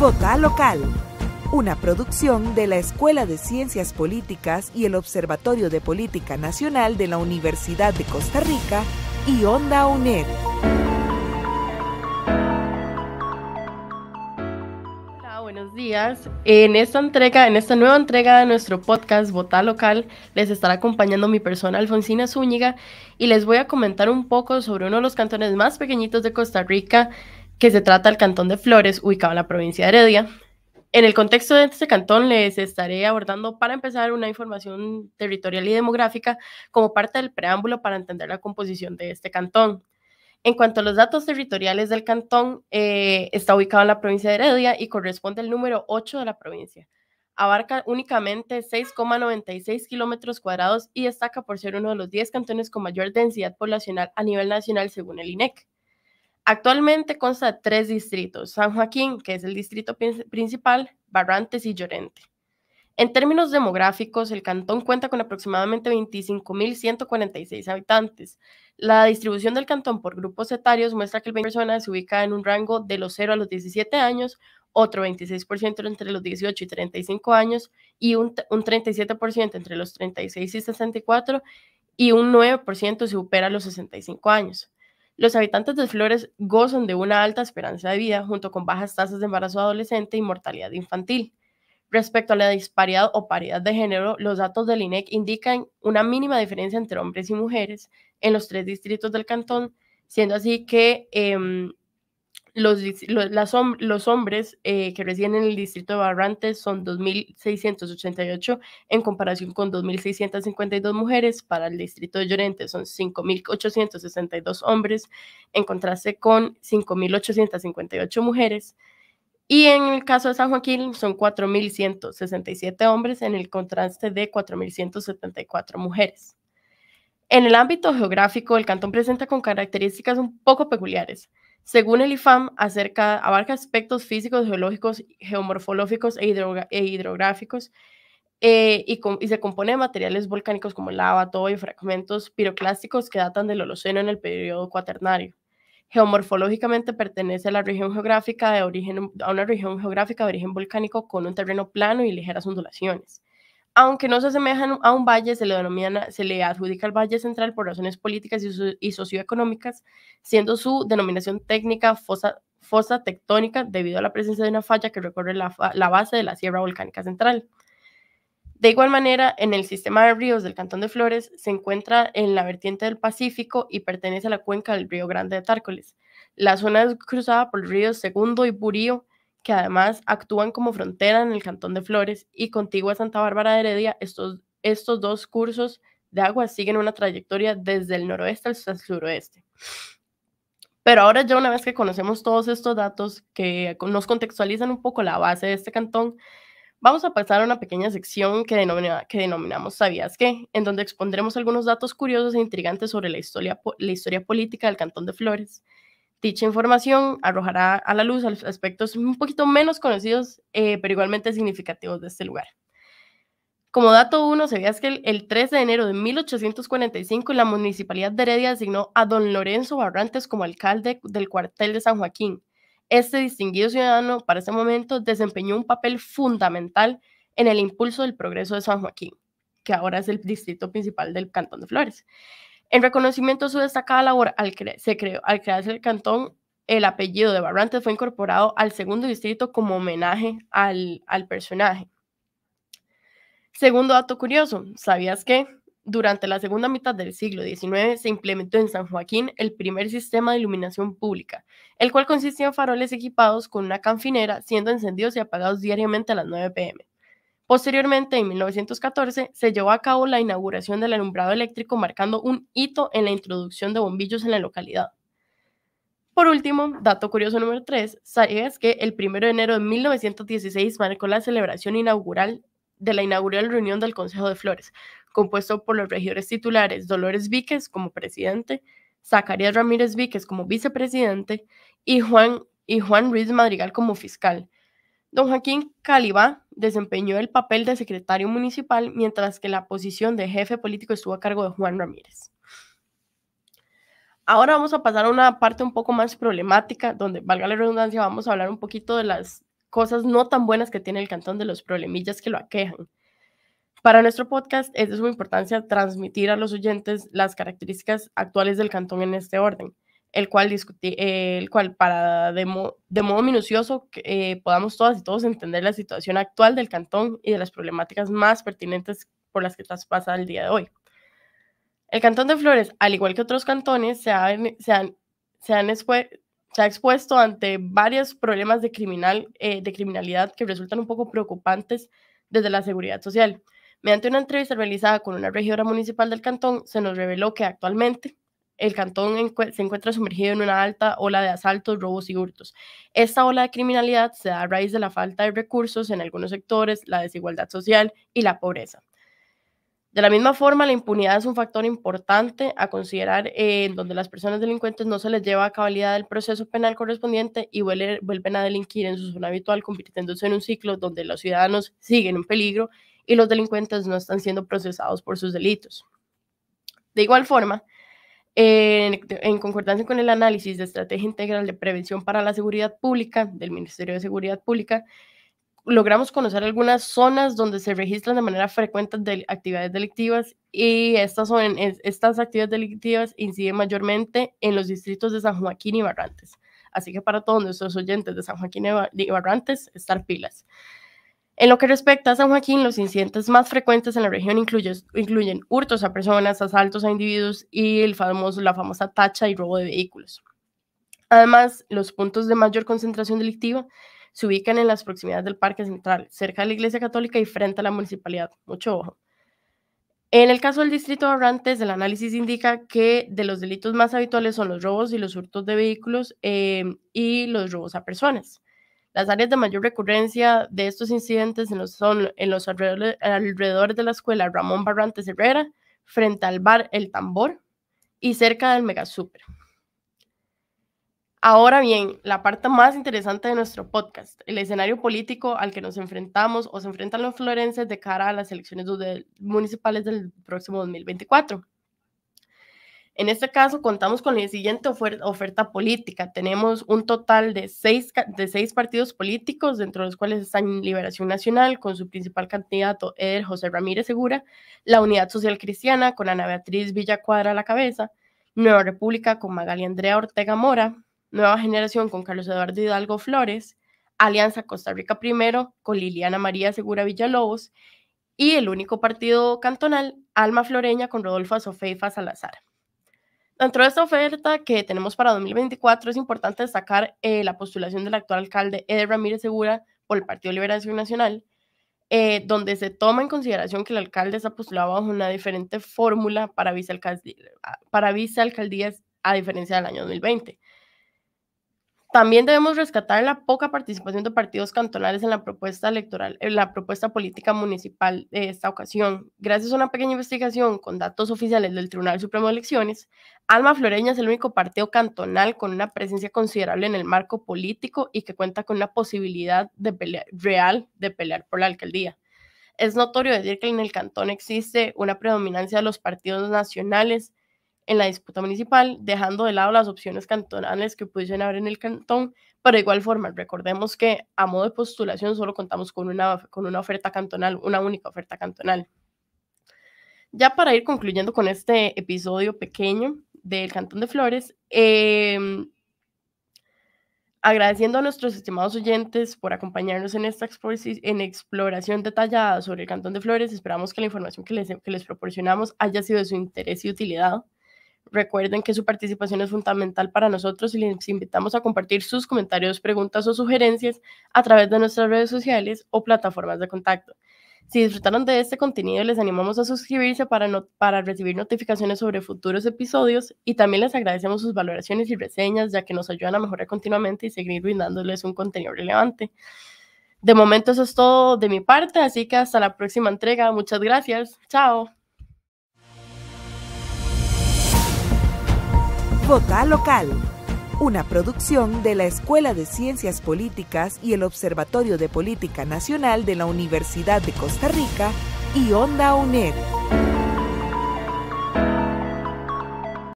Vota Local, una producción de la Escuela de Ciencias Políticas y el Observatorio de Política Nacional de la Universidad de Costa Rica y Onda UNED. Hola, Buenos días. En esta entrega, en esta nueva entrega de nuestro podcast Vota Local, les estará acompañando mi persona Alfonsina Zúñiga y les voy a comentar un poco sobre uno de los cantones más pequeñitos de Costa Rica, que se trata del Cantón de Flores, ubicado en la provincia de Heredia. En el contexto de este cantón les estaré abordando para empezar una información territorial y demográfica como parte del preámbulo para entender la composición de este cantón. En cuanto a los datos territoriales del cantón, eh, está ubicado en la provincia de Heredia y corresponde al número 8 de la provincia. Abarca únicamente 6,96 kilómetros cuadrados y destaca por ser uno de los 10 cantones con mayor densidad poblacional a nivel nacional según el INEC. Actualmente consta de tres distritos, San Joaquín, que es el distrito principal, Barrantes y Llorente. En términos demográficos, el cantón cuenta con aproximadamente 25.146 habitantes. La distribución del cantón por grupos etarios muestra que el 20% se ubica en un rango de los 0 a los 17 años, otro 26% entre los 18 y 35 años y un, un 37% entre los 36 y 64 y un 9% se supera los 65 años. Los habitantes de Flores gozan de una alta esperanza de vida junto con bajas tasas de embarazo adolescente y mortalidad infantil. Respecto a la disparidad o paridad de género, los datos del INEC indican una mínima diferencia entre hombres y mujeres en los tres distritos del cantón, siendo así que em, los, los hombres eh, que residen en el distrito de Barrantes son 2.688 en comparación con 2.652 mujeres. Para el distrito de Llorente son 5.862 hombres en contraste con 5.858 mujeres. Y en el caso de San Joaquín son 4.167 hombres en el contraste de 4.174 mujeres. En el ámbito geográfico, el cantón presenta con características un poco peculiares. Según el IFAM, acerca, abarca aspectos físicos, geológicos, geomorfológicos e, e hidrográficos eh, y, se compone de materiales volcánicos como lava, todo y fragmentos piroclásticos que datan del Holoceno en el periodo cuaternario. Geomorfológicamente pertenece a la región geográfica a una región geográfica de origen volcánico con un terreno plano y ligeras ondulaciones. Aunque no se asemejan a un valle, se le, se le adjudica al Valle Central por razones políticas y, socioeconómicas, siendo su denominación técnica fosa, tectónica debido a la presencia de una falla que recorre la, la base de la Sierra Volcánica Central. De igual manera, en el sistema de ríos del Cantón de Flores se encuentra en la vertiente del Pacífico y pertenece a la cuenca del río Grande de Tárcoles. La zona es cruzada por los ríos Segundo y Burío, que además actúan como frontera en el Cantón de Flores y contigua a Santa Bárbara de Heredia, estos, estos dos cursos de agua siguen una trayectoria desde el noroeste al suroeste. Pero ahora ya una vez que conocemos todos estos datos que nos contextualizan un poco la base de este cantón, vamos a pasar a una pequeña sección que, denominamos ¿Sabías qué?, en donde expondremos algunos datos curiosos e intrigantes sobre la historia, la historia política del Cantón de Flores Dicha información arrojará a la luz aspectos un poquito menos conocidos, eh, pero igualmente significativos de este lugar. Como dato uno, sabías que el, el 3 de enero de 1845 la municipalidad de Heredia designó a don Lorenzo Barrantes como alcalde del cuartel de San Joaquín. Este distinguido ciudadano, para ese momento, desempeñó un papel fundamental en el impulso del progreso de San Joaquín, que ahora es el distrito principal del Cantón de Flores. En reconocimiento a su destacada labor, al crearse el cantón, el apellido de Barrantes fue incorporado al segundo distrito como homenaje al, al personaje. Segundo dato curioso, ¿sabías que durante la segunda mitad del siglo XIX se implementó en San Joaquín el primer sistema de iluminación pública, el cual consistía en faroles equipados con una canfinera siendo encendidos y apagados diariamente a las 9 pm? Posteriormente, en 1914, se llevó a cabo la inauguración del alumbrado eléctrico, marcando un hito en la introducción de bombillos en la localidad. Por último, dato curioso número tres es que el 1 de enero de 1916 marcó la celebración inaugural de la inaugural reunión del Consejo de Flores, compuesto por los regidores titulares Dolores Víquez como presidente, Zacarías Ramírez Víquez como vicepresidente y Juan, y Juan Ruiz Madrigal como fiscal? Don Joaquín Calibá desempeñó el papel de secretario municipal, mientras que la posición de jefe político estuvo a cargo de Juan Ramírez. Ahora vamos a pasar a una parte un poco más problemática, donde, valga la redundancia, vamos a hablar un poquito de las cosas no tan buenas que tiene el cantón, de los problemillas que lo aquejan. Para nuestro podcast es de suma importancia transmitir a los oyentes las características actuales del cantón en este orden el cual, discutí el cual para de, modo minucioso eh, podamos todas y todos entender la situación actual del cantón y de las problemáticas más pertinentes por las que traspasa el día de hoy. El cantón de Flores, al igual que otros cantones, se, ha, se, han, se, expuesto ante varios problemas de, criminal, eh, de criminalidad que resultan un poco preocupantes desde la seguridad social. Mediante una entrevista realizada con una regidora municipal del cantón, se nos reveló que actualmente el cantón se encuentra sumergido en una alta ola de asaltos, robos y hurtos. Esta ola de criminalidad se da a raíz de la falta de recursos en algunos sectores, la desigualdad social y la pobreza. De la misma forma, la impunidad es un factor importante a considerar eh, en donde las personas delincuentes no se les lleva a cabalidad el proceso penal correspondiente y vuelven a delinquir en su zona habitual, convirtiéndose en un ciclo donde los ciudadanos siguen en peligro y los delincuentes no están siendo procesados por sus delitos. De igual forma, en, concordancia con el análisis de estrategia integral de prevención para la seguridad pública del Ministerio de Seguridad Pública, logramos conocer algunas zonas donde se registran de manera frecuente actividades delictivas y estas, son, estas actividades delictivas inciden mayormente en los distritos de San Joaquín y Barrantes. Así que para todos nuestros oyentes de San Joaquín y Barrantes, estar pilas. En lo que respecta a San Joaquín, los incidentes más frecuentes en la región incluyen, hurtos a personas, asaltos a individuos y el la famosa tacha y robo de vehículos. Además, los puntos de mayor concentración delictiva se ubican en las proximidades del Parque Central, cerca de la Iglesia Católica y frente a la municipalidad. Mucho ojo. En el caso del distrito de Abrantes, el análisis indica que de los delitos más habituales son los robos y los hurtos de vehículos eh, y los robos a personas. Las áreas de mayor recurrencia de estos incidentes son en los alrededor, de la escuela Ramón Barrantes Herrera, frente al bar El Tambor y cerca del Mega Super. Ahora bien, la parte más interesante de nuestro podcast, el escenario político al que nos enfrentamos o se enfrentan los florenses de cara a las elecciones municipales del próximo 2024. En este caso, contamos con la siguiente oferta, política. Tenemos un total de seis, de partidos políticos, dentro de los cuales están Liberación Nacional, con su principal candidato, Eder José Ramírez Segura, la Unidad Social Cristiana, con Ana Beatriz Villacuadra a la cabeza, Nueva República, con Magali Andrea Ortega Mora, Nueva Generación, con Carlos Eduardo Hidalgo Flores, Alianza Costa Rica Primero, con Liliana María Segura Villalobos, y el único partido cantonal, Alma Floreña, con Rodolfo Sofeifa Salazar. Dentro de esta oferta que tenemos para 2024, es importante destacar eh, la postulación del actual alcalde Eder Ramírez Segura por el Partido Liberación Nacional, eh, donde se toma en consideración que el alcalde ha postulado bajo una diferente fórmula para, para vicealcaldías a diferencia del año 2020. También debemos rescatar la poca participación de partidos cantonales en la propuesta electoral, en la propuesta política municipal de esta ocasión. Gracias a una pequeña investigación con datos oficiales del Tribunal Supremo de Elecciones, Alma Floreña es el único partido cantonal con una presencia considerable en el marco político y que cuenta con una posibilidad de real de pelear por la alcaldía. Es notorio decir que en el cantón existe una predominancia de los partidos nacionales, en la disputa municipal, dejando de lado las opciones cantonales que pudiesen haber en el cantón, pero igual forma, recordemos que a modo de postulación solo contamos con una, con una oferta cantonal, una única oferta cantonal. Ya para ir concluyendo con este episodio pequeño del Cantón de Flores, em, agradeciendo a nuestros estimados oyentes por acompañarnos en esta en exploración detallada sobre el Cantón de Flores, esperamos que la información que les, que les proporcionamos haya sido de su interés y utilidad. Recuerden que su participación es fundamental para nosotros y les invitamos a compartir sus comentarios, preguntas o sugerencias a través de nuestras redes sociales o plataformas de contacto. Si disfrutaron de este contenido, les animamos a suscribirse para, recibir notificaciones sobre futuros episodios y también les agradecemos sus valoraciones y reseñas, ya que nos ayudan a mejorar continuamente y seguir brindándoles un contenido relevante. De momento eso es todo de mi parte, así que hasta la próxima entrega. Muchas gracias. Chao. Bogotá Local, una producción de la Escuela de Ciencias Políticas y el Observatorio de Política Nacional de la Universidad de Costa Rica y Onda UNED.